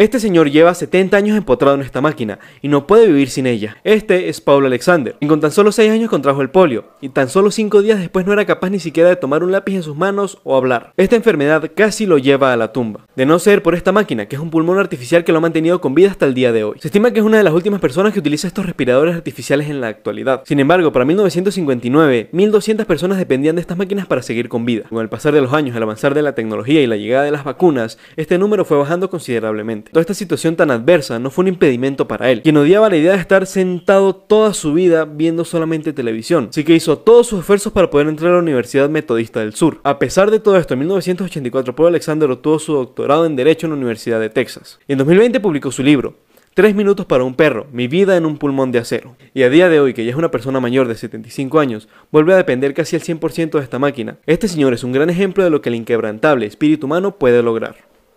Este señor lleva 70 años empotrado en esta máquina y no puede vivir sin ella. Este es Paulo Alexander, Y con tan solo 6 años contrajo el polio y tan solo 5 días después no era capaz ni siquiera de tomar un lápiz en sus manos o hablar. Esta enfermedad casi lo lleva a la tumba, de no ser por esta máquina, que es un pulmón artificial que lo ha mantenido con vida hasta el día de hoy. Se estima que es una de las últimas personas que utiliza estos respiradores artificiales en la actualidad. Sin embargo, para 1959, 1200 personas dependían de estas máquinas para seguir con vida. Con el pasar de los años, el avanzar de la tecnología y la llegada de las vacunas, este número fue bajando considerablemente. Toda esta situación tan adversa no fue un impedimento para él, quien odiaba la idea de estar sentado toda su vida viendo solamente televisión, así que hizo todos sus esfuerzos para poder entrar a la Universidad Metodista del Sur. A pesar de todo esto, en 1984 Paul Alexander obtuvo su doctorado en Derecho en la Universidad de Texas. En 2020 publicó su libro, Tres minutos para un perro, mi vida en un pulmón de acero. Y a día de hoy, que ya es una persona mayor de 75 años, vuelve a depender casi al 100% de esta máquina. Este señor es un gran ejemplo de lo que el inquebrantable espíritu humano puede lograr.